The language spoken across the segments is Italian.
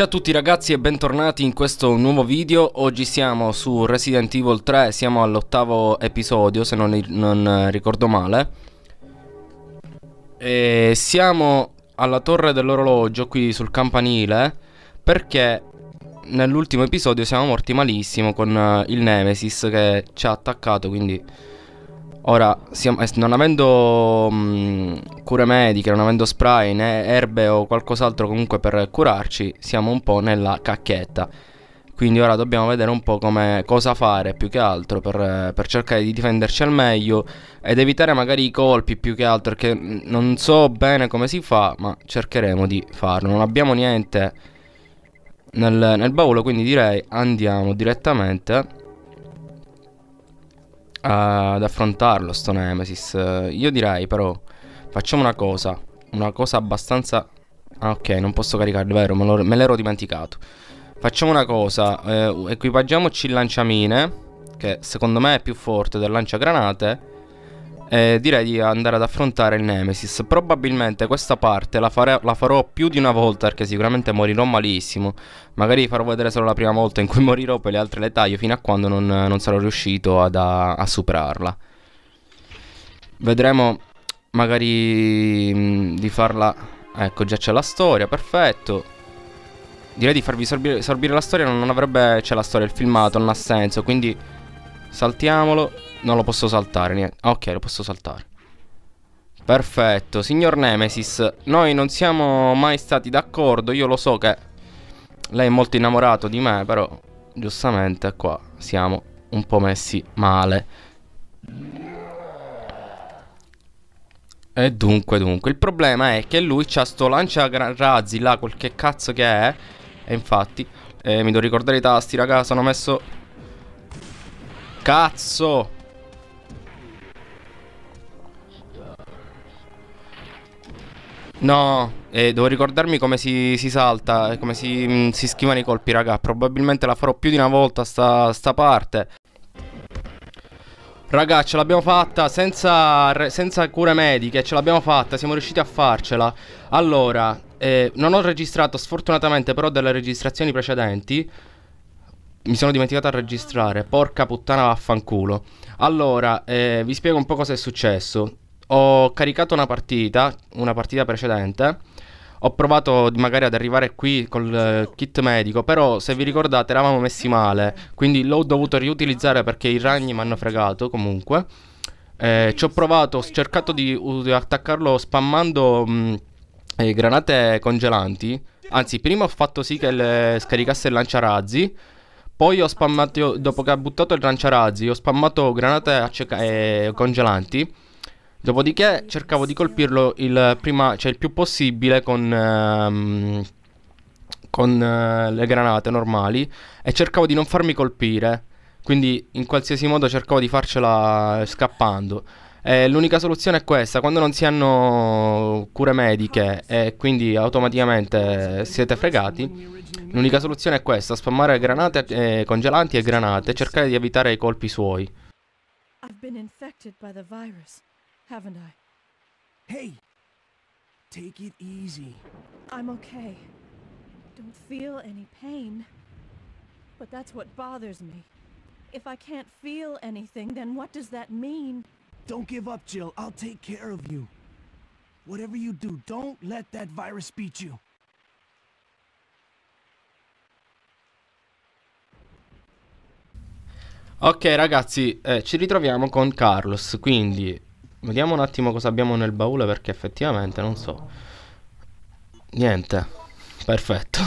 Ciao a tutti ragazzi e bentornati in questo nuovo video Oggi siamo su Resident Evil 3, siamo all'ottavo episodio se non, non eh, ricordo male e Siamo alla torre dell'orologio qui sul campanile Perché nell'ultimo episodio siamo morti malissimo con eh, il Nemesis che ci ha attaccato Quindi Ora, siamo, eh, non avendo mh, mm, cure mediche, non avendo spray né erbe o qualcos'altro comunque per curarci, siamo un po' nella cacchetta. Quindi ora dobbiamo vedere un po' come, cosa fare più che altro per, eh, per, cercare di difenderci al meglio ed evitare magari i colpi più che altro, perché mm, non so bene come si fa, ma cercheremo di farlo. Non abbiamo niente nel, nel baule, quindi direi andiamo direttamente ad affrontarlo sto Nemesis. Io direi però, facciamo una cosa, una cosa abbastanza... Ah ok, non posso caricarlo, vero, me, l'ero dimenticato. Facciamo una cosa, eh, equipaggiamoci il lanciamine, che secondo me è più forte del lanciagranate, eh, direi di andare ad affrontare il Nemesis. Probabilmente questa parte la, fare, la, farò più di una volta perché sicuramente morirò malissimo. Magari farò vedere solo la prima volta in cui morirò, poi le altre le taglio fino a quando non, non sarò riuscito ad, a, a superarla. Vedremo magari mm, di farla... Ecco, già c'è la storia, perfetto. Direi di farvi sorbire, sorbire la storia, non avrebbe... c'è la storia, il filmato, non ha senso, quindi saltiamolo non lo posso saltare, niente. Ah, ok, lo posso saltare. Perfetto, signor Nemesis, noi non siamo mai stati d'accordo, io lo so che lei è molto innamorato di me, però giustamente qua siamo un po' messi male. E dunque, dunque, il problema è che lui c'ha sto lancia razzi là, quel che cazzo che è. E infatti, eh, mi devo ricordare i tasti, raga, sono messo... Cazzo! No, eh, devo ricordarmi come si, si salta, eh, come si, mh, mm, si, schivano i colpi, raga. Probabilmente la farò più di una volta sta, sta parte. Raga, ce l'abbiamo fatta senza, senza, cure mediche, ce l'abbiamo fatta, siamo riusciti a farcela. Allora, eh, non ho registrato sfortunatamente però delle registrazioni precedenti. Mi sono dimenticato a registrare, porca puttana vaffanculo. Allora, eh, vi spiego un po' cosa è successo ho caricato una partita, una partita precedente. Ho provato magari ad arrivare qui col uh, kit medico, però se vi ricordate eravamo messi male, quindi l'ho dovuto riutilizzare perché i ragni mi hanno fregato comunque. Eh, ci ho provato, ho cercato di, uh, di attaccarlo spammando mh, mm, eh, granate congelanti. Anzi, prima ho fatto sì che scaricasse il lanciarazzi. Poi ho spammato, dopo che ha buttato il lanciarazzi, ho spammato granate acceca- eh, congelanti. Dopodiché cercavo di colpirlo il, prima, cioè il più possibile con, ehm, con eh, le granate normali e cercavo di non farmi colpire. Quindi in qualsiasi modo cercavo di farcela scappando. Eh, l'unica soluzione è questa, quando non si hanno cure mediche e quindi automaticamente siete fregati, l'unica soluzione è questa, spammare granate eh, congelanti e granate e cercare di evitare i colpi suoi. I've been infected by the virus. haven't I? Hey! Take it easy. I'm okay. Don't feel any pain. But that's what bothers me. If I can't feel anything, then what does that mean? Don't give up, Jill. I'll take care of you. Whatever you do, don't let that virus beat you. Ok ragazzi, eh, ci ritroviamo con Carlos, quindi Vediamo un attimo cosa abbiamo nel baule perché effettivamente non so. Niente. Perfetto.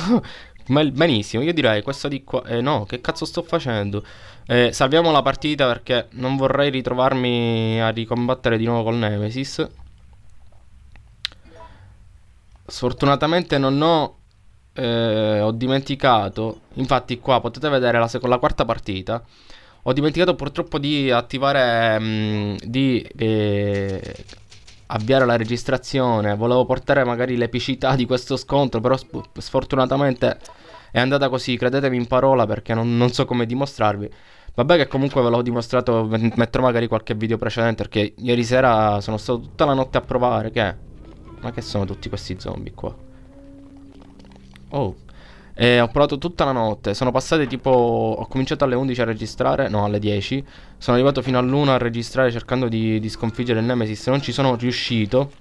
Benissimo, io direi questo di qua... Eh no, che cazzo sto facendo? Eh, salviamo la partita perché non vorrei ritrovarmi a ricombattere di nuovo col Nemesis. Sfortunatamente non ho... Eh, ho dimenticato. Infatti qua potete vedere la, la quarta partita. Ho dimenticato purtroppo di attivare, mm, di eh, avviare la registrazione. Volevo portare magari l'epicità di questo scontro, però sp- sfortunatamente è andata così, credetemi in parola perché non, non so come dimostrarvi. Vabbè che comunque ve l'ho dimostrato, metterò magari qualche video precedente perché ieri sera sono stato tutta la notte a provare, che... Ma che sono tutti questi zombie qua? Oh, e ho provato tutta la notte. Sono passate tipo. Ho cominciato alle 11 a registrare, no, alle 10. Sono arrivato fino all'1 a registrare cercando di, di sconfiggere il Nemesis. Non ci sono riuscito.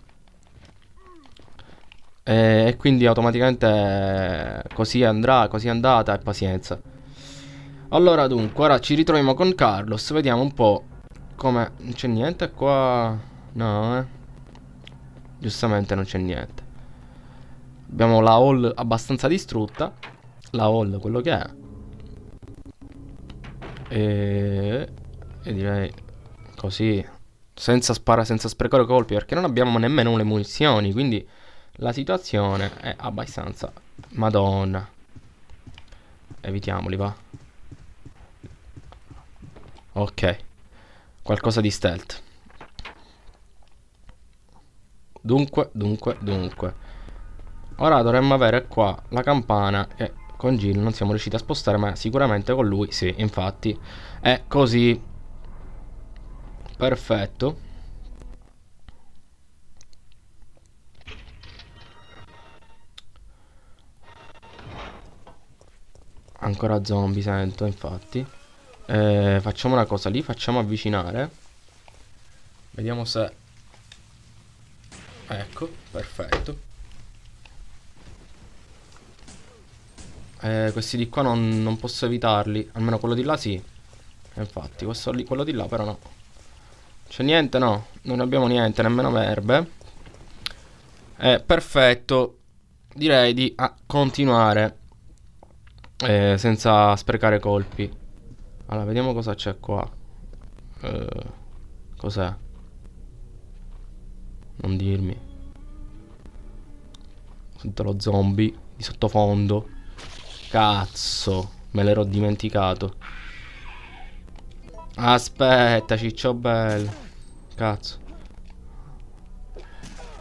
E, e quindi automaticamente eh, così andrà, così è andata e pazienza. Allora dunque, ora ci ritroviamo con Carlos. Vediamo un po' come. Non c'è niente qua. No, eh. Giustamente non c'è niente. Abbiamo la hall abbastanza distrutta. La hall, quello che è. E, e direi così. Senza sparare, senza sprecare colpi, perché non abbiamo nemmeno le munizioni, quindi la situazione è abbastanza... Madonna. Evitiamoli, va. Ok. Qualcosa di stealth. Dunque, dunque, dunque. Ora dovremmo avere qua la campana e con Jill non siamo riusciti a spostare ma sicuramente con lui sì, infatti è così. Perfetto. Ancora zombie sento infatti. Eh, facciamo una cosa, li facciamo avvicinare. Vediamo se... Ecco, perfetto. Eh, questi di qua non, non, posso evitarli. Almeno quello di là sì. Eh, infatti, lì, quello di là però no. C'è niente? No. Non abbiamo niente, nemmeno verbe. Eh, perfetto. Direi di ah, continuare. Eh, senza sprecare colpi. Allora, vediamo cosa c'è qua. Eh, cos'è? Non dirmi. Sento lo zombie di sottofondo. Cazzo, me l'ero dimenticato. Aspetta, ciccio bello. Cazzo.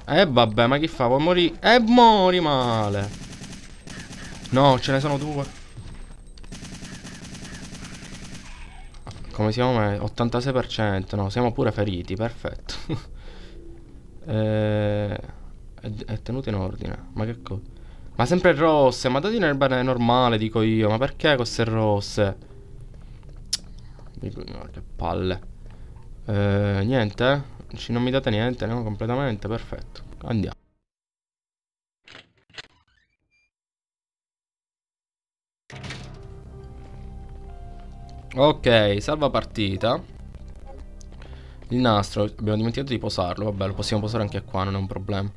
E eh, vabbè, ma chi fa? Vuoi morire? E eh, mori male. No, ce ne sono due. Come siamo? 86%. No, siamo pure feriti, perfetto. eh, è, è tenuto in ordine. Ma che cosa? Ma sempre rosse, ma dati nel bene normale, dico io. Ma perché queste rosse? Dico, no, che palle. Eh, niente? Eh? non mi date niente, no? Completamente, perfetto. Andiamo. Ok, salva partita. Il nastro, abbiamo dimenticato di posarlo, vabbè lo possiamo posare anche qua, non è un problema.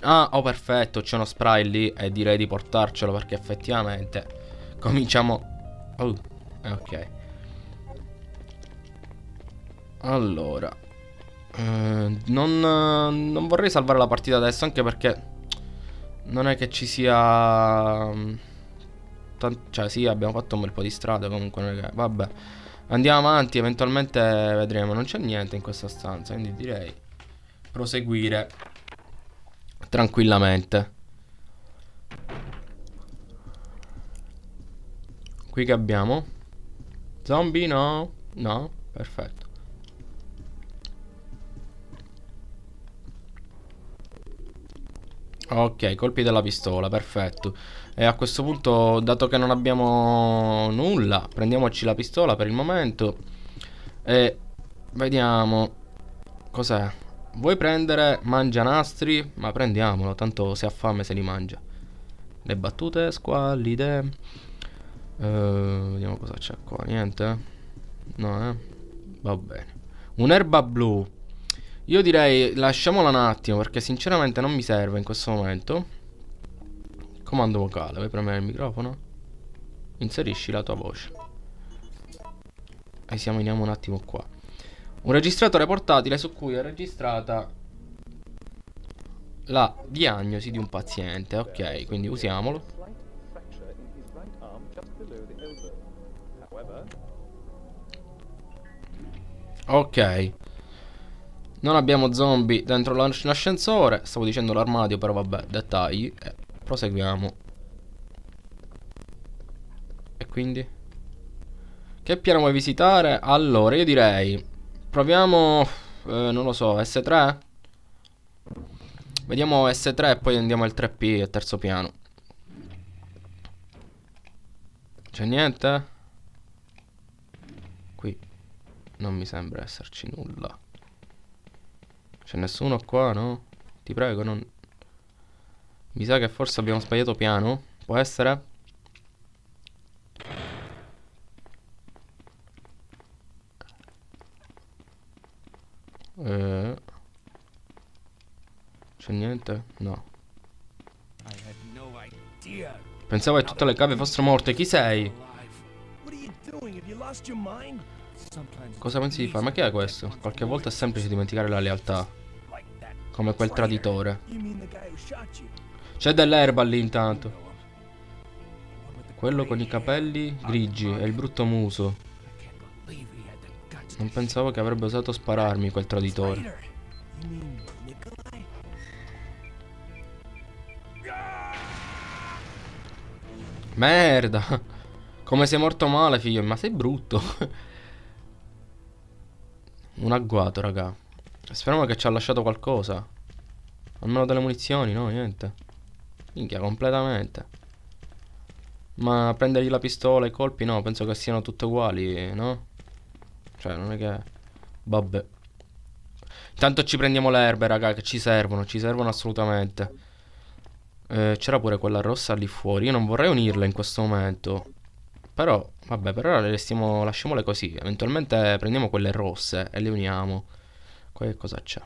Ah, oh perfetto, c'è uno spray lì e direi di portarcelo perché effettivamente cominciamo... Oh, eh, ok. Allora. Eh, non, non vorrei salvare la partita adesso anche perché non è che ci sia... Mm, cioè sì, abbiamo fatto un bel po' di strada comunque, vabbè. Andiamo avanti, eventualmente vedremo. Non c'è niente in questa stanza, quindi direi proseguire. Tranquillamente Qui che abbiamo? Zombie no No Perfetto Ok colpi della pistola Perfetto E a questo punto Dato che non abbiamo nulla Prendiamoci la pistola per il momento E Vediamo Cos'è vuoi prendere mangianastri? Ma prendiamolo, tanto se ha fame se li mangia. Le battute squallide. Uh, vediamo cosa c'è qua, niente. No, eh. Va bene. Un'erba blu. Io direi lasciamola un attimo perché sinceramente non mi serve in questo momento. Comando vocale, vuoi premere il microfono? Inserisci la tua voce. Esaminiamo un attimo qua. Un registratore portatile su cui è registrata la diagnosi di un paziente. Ok, quindi usiamolo. Ok. Non abbiamo zombie dentro l'ascensore. Stavo dicendo l'armadio, però vabbè, dettagli. Eh, proseguiamo. E quindi? Che piano vuoi visitare? Allora, io direi Proviamo, eh, non lo so, S3? Vediamo S3 e poi andiamo al 3P al terzo piano. C'è niente? Qui non mi sembra esserci nulla. C'è nessuno qua, no? Ti prego, non... Mi sa che forse abbiamo sbagliato piano. Può essere? Eh, c'è niente? No. Pensavo che tutte le cave fossero morte. Chi sei? Cosa pensi di fare? Ma chi è questo? Qualche volta è semplice dimenticare la lealtà. Come quel traditore. C'è dell'erba lì intanto. Quello con i capelli grigi e il brutto muso. Non pensavo che avrebbe osato spararmi quel traditore. Merda! Come sei morto male, figlio? Ma sei brutto. Un agguato, raga. Speriamo che ci ha lasciato qualcosa. Almeno delle munizioni, no? Niente. Minchia, completamente. Ma prendergli la pistola e i colpi, no? Penso che siano tutti uguali, no? Cioè, non è che... Vabbè. Intanto ci prendiamo le erbe, raga, che ci servono, ci servono assolutamente. Eh, C'era pure quella rossa lì fuori, io non vorrei unirla in questo momento. Però, vabbè, per ora le stiamo, lasciamole così. Eventualmente prendiamo quelle rosse e le uniamo. Qua che cosa c'è?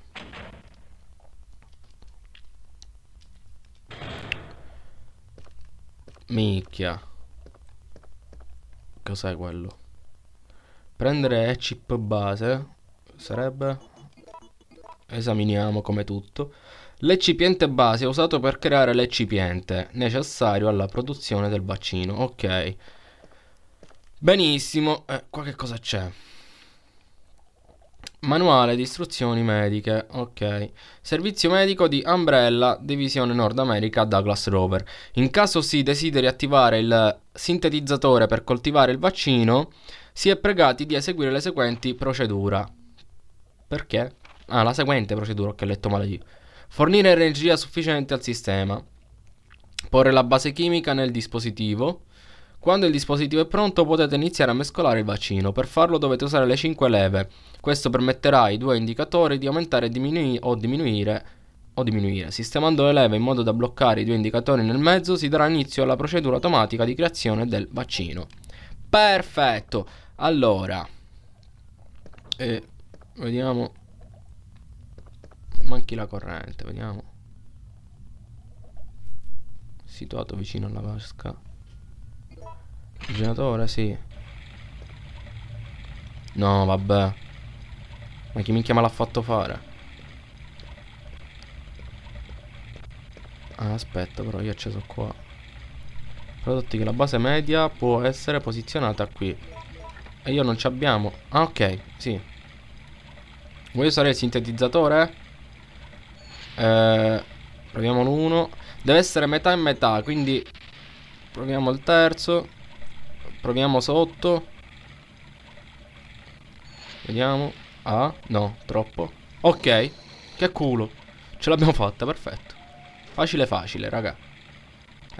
Micchia. Cos'è quello? Prendere chip base sarebbe... Esaminiamo come tutto. L'eccipiente base è usato per creare l'eccipiente necessario alla produzione del vaccino. Ok. Benissimo. Eh, qua che cosa c'è? Manuale di istruzioni mediche, ok. Servizio medico di Umbrella, Divisione Nord America, Douglas Rover. In caso si desideri attivare il sintetizzatore per coltivare il vaccino, si è pregati di eseguire le seguenti procedura. Perché? Ah, la seguente procedura che ho letto male io. Fornire energia sufficiente al sistema. Porre la base chimica nel dispositivo. Quando il dispositivo è pronto potete iniziare a mescolare il vaccino. Per farlo dovete usare le 5 leve. Questo permetterà ai due indicatori di aumentare diminu- o diminuire o diminuire. Sistemando le leve in modo da bloccare i due indicatori nel mezzo si darà inizio alla procedura automatica di creazione del vaccino. Perfetto! Allora, eh, vediamo. Manchi la corrente, vediamo. Situato vicino alla vasca. Il generatore, sì. No, vabbè. Ma chi minchia me l'ha fatto fare? Ah, aspetta, però io acceso qua. Prodotti che la base media può essere posizionata qui. E io non ci abbiamo. Ah, ok, sì. Vuoi usare il sintetizzatore? Eh, proviamo l'uno. Deve essere metà e metà, quindi proviamo il terzo. Proviamo sotto. Vediamo. Ah, no, troppo. Ok, che culo. Ce l'abbiamo fatta, perfetto. Facile facile, raga.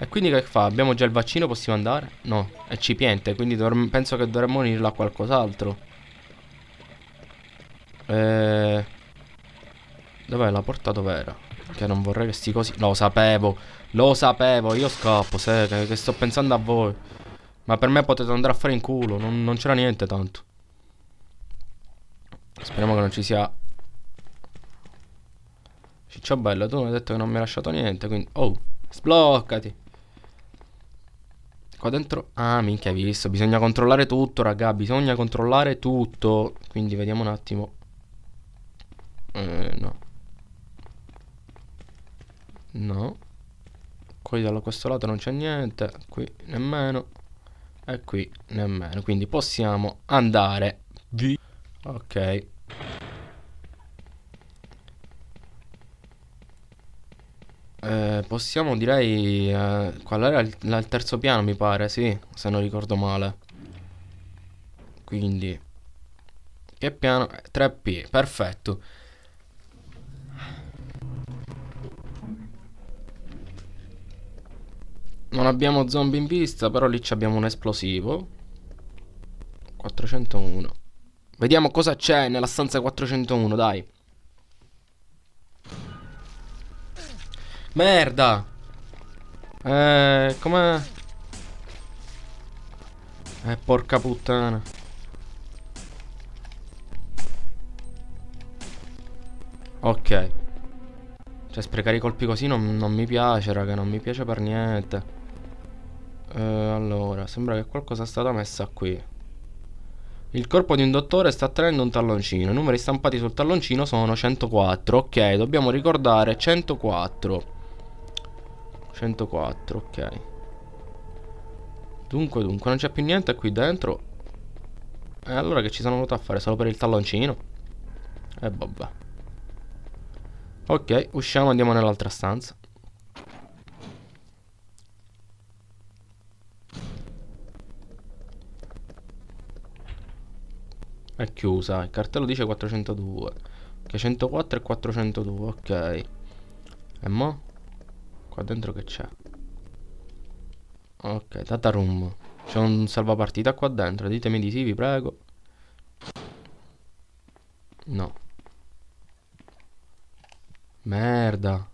E quindi che fa? Abbiamo già il vaccino, possiamo andare? No, è cipiente, quindi penso che dovremmo unirla a qualcos'altro. Eh... Dov'è la porta dov'era? Che non vorrei che sti così... Lo sapevo, lo sapevo, io scappo, se, che, che sto pensando a voi. Ma per me potete andare a fare in culo, non, non c'era niente tanto. Speriamo che non ci sia... Ciccio bello, tu mi hai detto che non mi hai lasciato niente, quindi... Oh, sbloccati! Qua dentro... Ah, minchia, hai visto? Bisogna controllare tutto, raga. Bisogna controllare tutto. Quindi vediamo un attimo. Eh, no. No. Qui da questo lato non c'è niente. Qui nemmeno. E qui nemmeno. Quindi possiamo andare. Di... Ok. Eh, possiamo direi eh, qual era il, il, terzo piano mi pare, sì, se non ricordo male. Quindi che piano? 3P, perfetto. Non abbiamo zombie in vista, però lì abbiamo un esplosivo. 401. Vediamo cosa c'è nella stanza 401, dai. Merda Eh com'è Eh porca puttana Ok Cioè sprecare i colpi così non, non mi piace raga Non mi piace per niente eh, Allora Sembra che qualcosa sia stata messa qui il corpo di un dottore sta tenendo un talloncino. I numeri stampati sul talloncino sono 104. Ok, dobbiamo ricordare 104. 104, ok. Dunque, dunque, non c'è più niente qui dentro. E allora che ci sono venuto a fare? Solo per il talloncino? E vabbè. Ok, usciamo, andiamo nell'altra stanza. È chiusa, il cartello dice 402. Che 104 e 402, ok. E mo'? Qua dentro che c'è? Ok, data room. C'è un salvapartita qua dentro. Ditemi di sì, vi prego. No. Merda.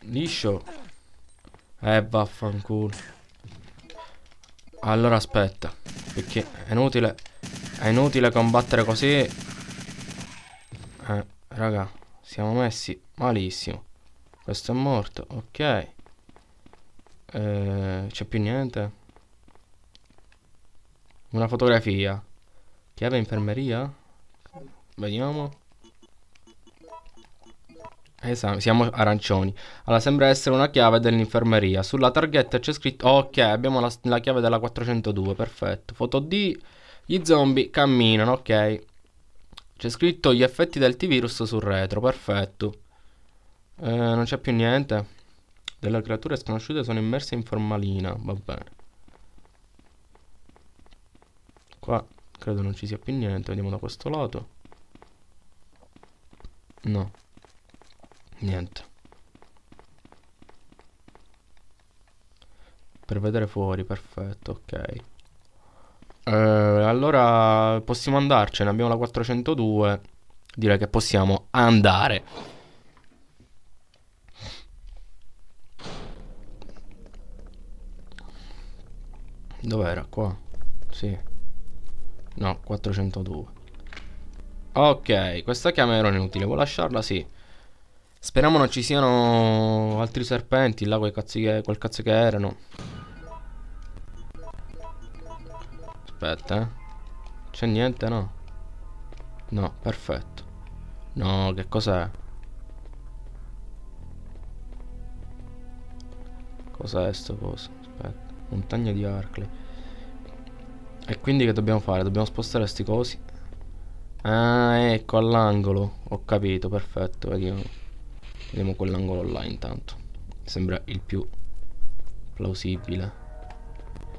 Liscio. Eh, vaffanculo. Allora aspetta. Perché è inutile... È inutile combattere così. Eh, raga. Siamo messi malissimo. Questo è morto, ok. Eh, C'è più niente? Una fotografia. Chiave infermeria? Vediamo. Esame, siamo arancioni. Allora, sembra essere una chiave dell'infermeria. Sulla targhetta c'è scritto... Ok, abbiamo la, la chiave della 402, perfetto. Foto di Gli zombie camminano, ok. C'è scritto gli effetti del T-Virus sul retro, perfetto. Eh, non c'è più niente. Delle creature sconosciute sono immerse in formalina, va bene. Qua credo non ci sia più niente, vediamo da questo lato. No. Niente. Per vedere fuori, perfetto, ok. Eh, allora possiamo andarcene, abbiamo la 402. Direi che possiamo andare. Dov'era? Qua? Sì. No, 402. Ok, questa chiama era inutile. Vuoi lasciarla? Sì. Speriamo non ci siano altri serpenti là, quei cazzi che, quel cazzo che erano. Aspetta, eh. C'è niente, no? No, perfetto. No, che cos'è? Cos'è sto coso? Aspetta. Montagna di Arclay. E quindi che dobbiamo fare? Dobbiamo spostare sti cosi. Ah, ecco, all'angolo. Ho capito, perfetto. Vediamo. Vediamo quell'angolo là intanto. sembra il più plausibile.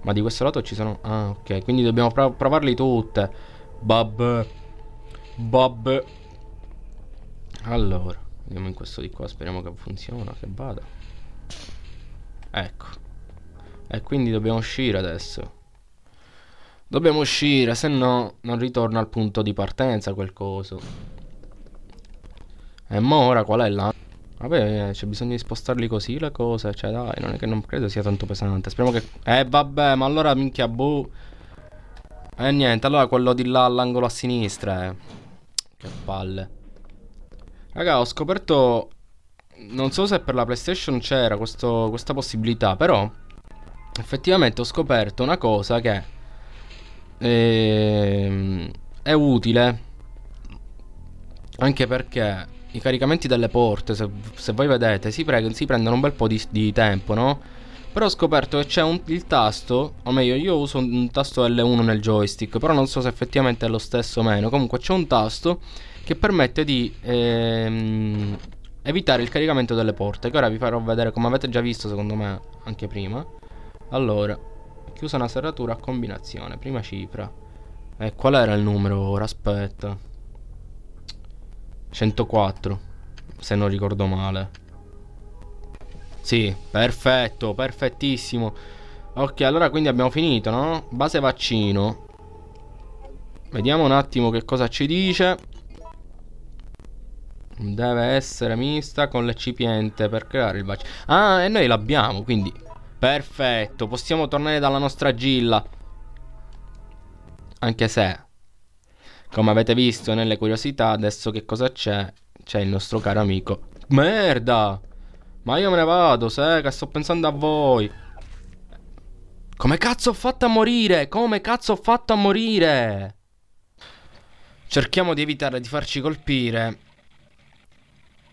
Ma di questo lato ci sono... Ah, ok. Quindi dobbiamo prov provarle tutte. Bob. Bob. Allora. Andiamo in questo di qua. Speriamo che funziona. Che vada. Ecco. E quindi dobbiamo uscire adesso. Dobbiamo uscire, se no non ritorna al punto di partenza quel coso. E mo ora qual è l'anno? Vabbè, eh, c'è bisogno di spostarli così la cosa, cioè dai, non è che non credo sia tanto pesante. Speriamo che... Eh vabbè, ma allora minchia, boh. Eh niente, allora quello di là all'angolo a sinistra, eh. Che palle. Raga, ho scoperto... Non so se per la PlayStation c'era questa possibilità, però... Effettivamente ho scoperto una cosa che... Eh, è utile. Anche perché i caricamenti delle porte, se, se voi vedete, si, pre si, prendono un bel po' di, di tempo, no? Però ho scoperto che c'è il tasto, o meglio io uso un, un tasto L1 nel joystick, però non so se effettivamente è lo stesso o meno. Comunque c'è un tasto che permette di ehm, evitare il caricamento delle porte, che ora vi farò vedere come avete già visto secondo me anche prima. Allora, chiusa una serratura a combinazione, prima cifra. E eh, qual era il numero ora? Aspetta. 104, se non ricordo male. Sì, perfetto, perfettissimo. Ok, allora quindi abbiamo finito, no? Base vaccino. Vediamo un attimo che cosa ci dice. Deve essere mista con l'eccipiente per creare il vaccino. Ah, e noi l'abbiamo, quindi... Perfetto, possiamo tornare dalla nostra gilla. Anche se come avete visto nelle curiosità, adesso che cosa c'è? C'è il nostro caro amico. Merda! Ma io me ne vado, se che sto pensando a voi. Come cazzo ho fatto a morire? Come cazzo ho fatto a morire? Cerchiamo di evitare di farci colpire.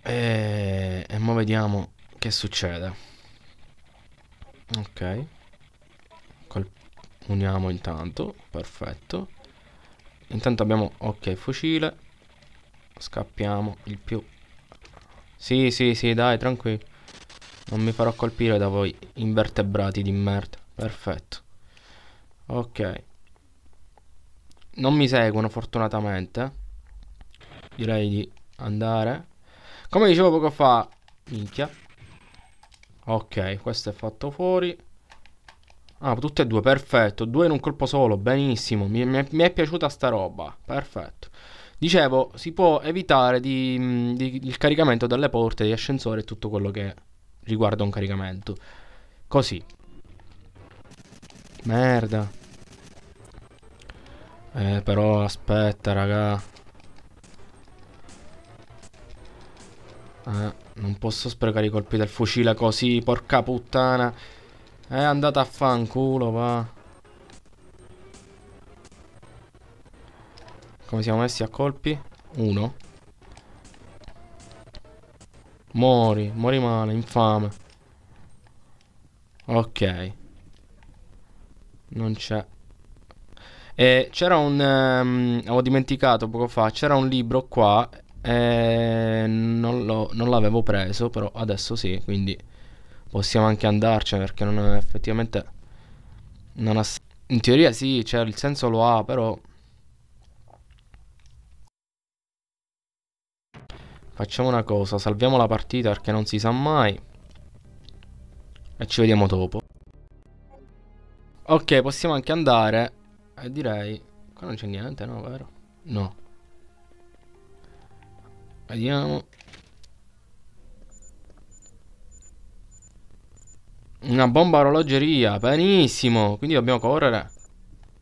E, e mo vediamo che succede. Ok. Col... Uniamo intanto. Perfetto. Intanto abbiamo... Ok, fucile. Scappiamo il più. Sì, sì, sì, dai, tranquillo. Non mi farò colpire da voi invertebrati di merda. Perfetto. Ok. Non mi seguono fortunatamente. Direi di andare. Come dicevo poco fa... Minchia. Ok, questo è fatto fuori. Ah, tutte e due, perfetto. Due in un colpo solo, benissimo. Mi, mi, è, mi è, piaciuta sta roba, perfetto. Dicevo, si può evitare di, mm, di, il caricamento delle porte, degli ascensori e tutto quello che riguarda un caricamento. Così. Merda. Eh, però aspetta, raga. Eh, non posso sprecare i colpi del fucile così, porca puttana. È andata a fanculo, va. Come siamo messi a colpi? Uno. Mori, mori male, infame. Ok. Non c'è. E eh, c'era un... Ehm, avevo dimenticato poco fa, c'era un libro qua. Eh, non l'avevo preso, però adesso sì, quindi possiamo anche andarcene perché non è, effettivamente non ha in teoria sì, cioè il senso lo ha, però facciamo una cosa, salviamo la partita perché non si sa mai e ci vediamo dopo. Ok, possiamo anche andare e eh, direi qua non c'è niente, no, vero? No. Vediamo. Una bomba orologeria, benissimo. Quindi dobbiamo correre.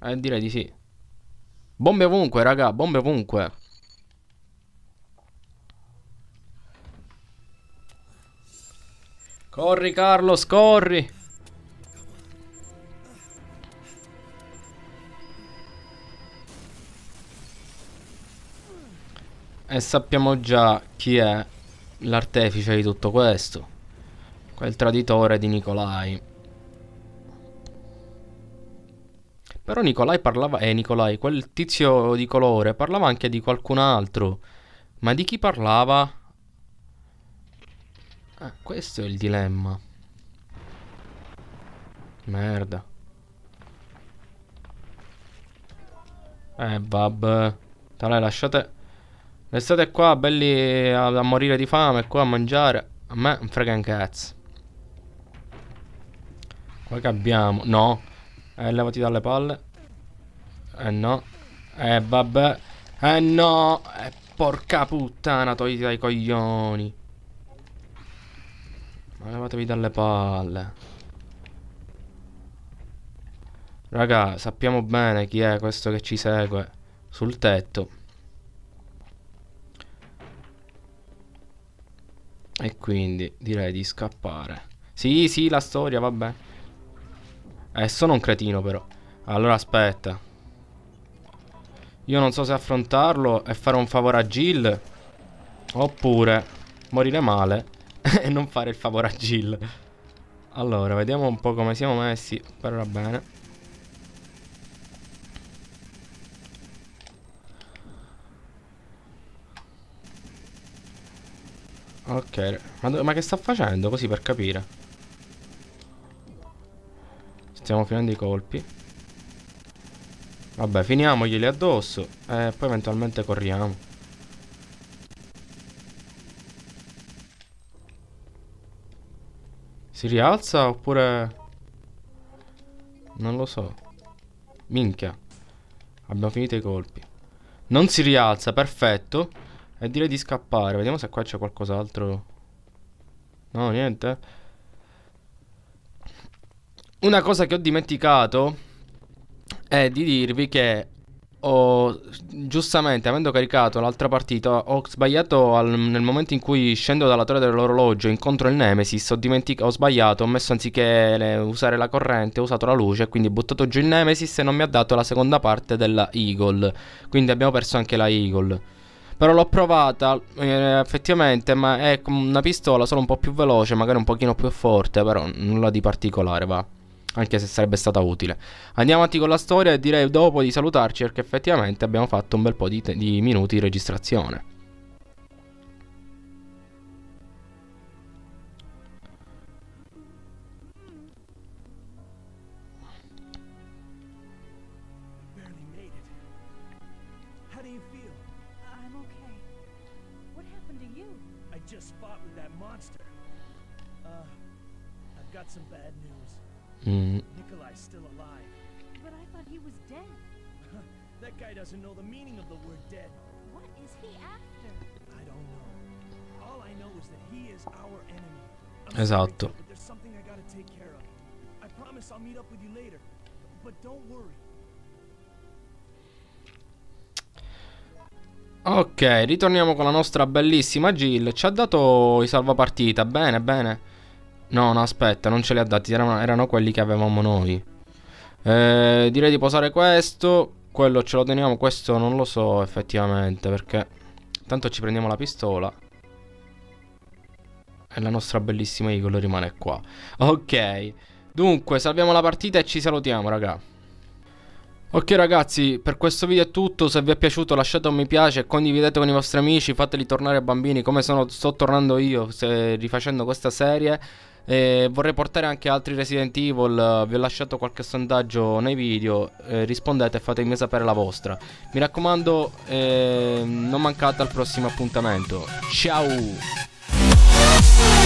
Eh, direi di sì. Bombe ovunque, raga, bombe ovunque. Corri Carlos, corri. E sappiamo già chi è l'artefice di tutto questo. Quel traditore di Nicolai. Però Nicolai parlava... Eh, Nicolai, quel tizio di colore parlava anche di qualcun altro. Ma di chi parlava? Ah, questo è il dilemma. Merda. Eh, vabbè. Dai, lasciate... Restate qua, belli a, eh, a morire di fame, qua a mangiare. A me non frega un cazzo. Poi che abbiamo? No. Eh, levati dalle palle. Eh no. Eh vabbè. Eh no. Eh, porca puttana, togliti dai coglioni. Ma levatevi dalle palle. Raga, sappiamo bene chi è questo che ci segue. Sul tetto. E quindi direi di scappare. Sì, sì, la storia, vabbè. Eh, sono un cretino però. Allora aspetta. Io non so se affrontarlo e fare un favore a Jill. Oppure morire male e non fare il favore a Jill. Allora, vediamo un po' come siamo messi. Però va bene. Ok, ma, ma che sta facendo così per capire? Stiamo finendo i colpi. Vabbè, finiamoglieli addosso e poi eventualmente corriamo. Si rialza oppure... Non lo so. Minchia. Abbiamo finito i colpi. Non si rialza, perfetto. E direi di scappare. Vediamo se qua c'è qualcos'altro. No, niente. Una cosa che ho dimenticato è di dirvi che ho, giustamente avendo caricato l'altra partita ho sbagliato al, nel momento in cui scendo dalla torre dell'orologio e incontro il Nemesis ho, ho sbagliato, ho messo anziché le, usare la corrente ho usato la luce quindi ho buttato giù il Nemesis e non mi ha dato la seconda parte della Eagle quindi abbiamo perso anche la Eagle però l'ho provata eh, effettivamente ma è una pistola solo un po' più veloce magari un pochino più forte però nulla di particolare va anche se sarebbe stata utile. Andiamo avanti con la storia e direi dopo di salutarci perché effettivamente abbiamo fatto un bel po' di, te- di minuti di registrazione. just fought with that monster. Uh, I've got some bad news. Mm. Nikolai's still alive. But I thought he was dead. that guy doesn't know the meaning of the word dead. What is he after? I don't know. All I know is that he is esatto. Sorry, but there's something I gotta take care of. I worry. Ok, ritorniamo con la nostra bellissima Jill. Ci ha dato i salvapartita. Bene, bene. No, no, aspetta, non ce li ha dati, erano, erano quelli che avevamo noi. Eh, direi di posare questo. Quello ce lo teniamo, questo non lo so effettivamente perché... Tanto ci prendiamo la pistola. E la nostra bellissima Eagle rimane qua. Ok. Dunque, salviamo la partita e ci salutiamo, raga. Ok ragazzi, per questo video è tutto, se vi è piaciuto lasciate un mi piace, condividete con i vostri amici, fateli tornare bambini come sono, sto tornando io se, rifacendo questa serie. Eh, vorrei portare anche altri Resident Evil, vi ho lasciato qualche sondaggio nei video, eh, rispondete e fatemi sapere la vostra. Mi raccomando, eh, non mancate al prossimo appuntamento. Ciao!